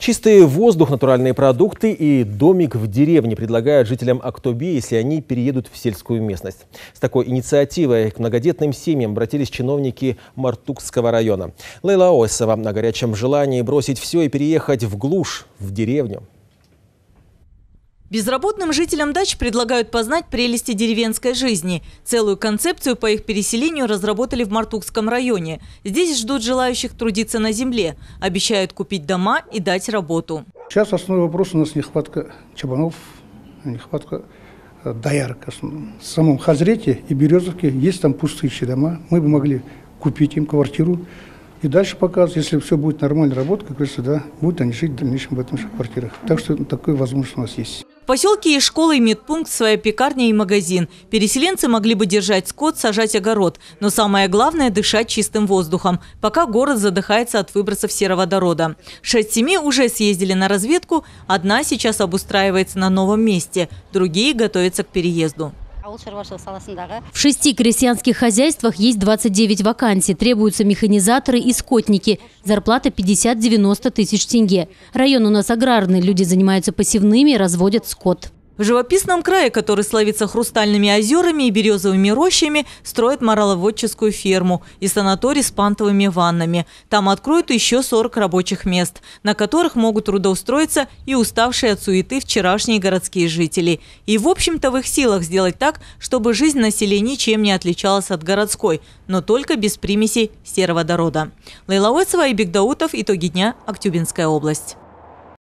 Чистый воздух, натуральные продукты и домик в деревне предлагают жителям Актобе, если они переедут в сельскую местность. С такой инициативой к многодетным семьям обратились чиновники Мартукского района. Лейла Осова на горячем желании бросить все и переехать в глушь, в деревню. Безработным жителям дач предлагают познать прелести деревенской жизни. Целую концепцию по их переселению разработали в Мартукском районе. Здесь ждут желающих трудиться на земле. Обещают купить дома и дать работу. Сейчас основной вопрос у нас нехватка чабанов, нехватка э, доярок. В самом Хазрете и Березовке есть там пустые дома. Мы бы могли купить им квартиру, и дальше показывать. Если все будет нормально работать, как говорится, да, будут они жить в дальнейшем в этих квартирах. Так что такой возможность у нас есть. В поселке есть школа и медпункт, своя пекарня и магазин. Переселенцы могли бы держать скот, сажать огород. Но самое главное – дышать чистым воздухом, пока город задыхается от выбросов сероводорода. Шесть семей уже съездили на разведку, одна сейчас обустраивается на новом месте, другие готовятся к переезду. В шести крестьянских хозяйствах есть 29 вакансий. Требуются механизаторы и скотники. Зарплата 50-90 тысяч тенге. Район у нас аграрный. Люди занимаются посевными и разводят скот. В живописном крае, который славится хрустальными озерами и березовыми рощами, строят мораловодческую ферму и санаторий с пантовыми ваннами. Там откроют еще 40 рабочих мест, на которых могут трудоустроиться и уставшие от суеты вчерашние городские жители. И, в общем-то, в их силах сделать так, чтобы жизнь населения селе ничем не отличалась от городской, но только без примесей сероводорода. Лейла и Бигдаутов. Итоги дня. Актюбинская область.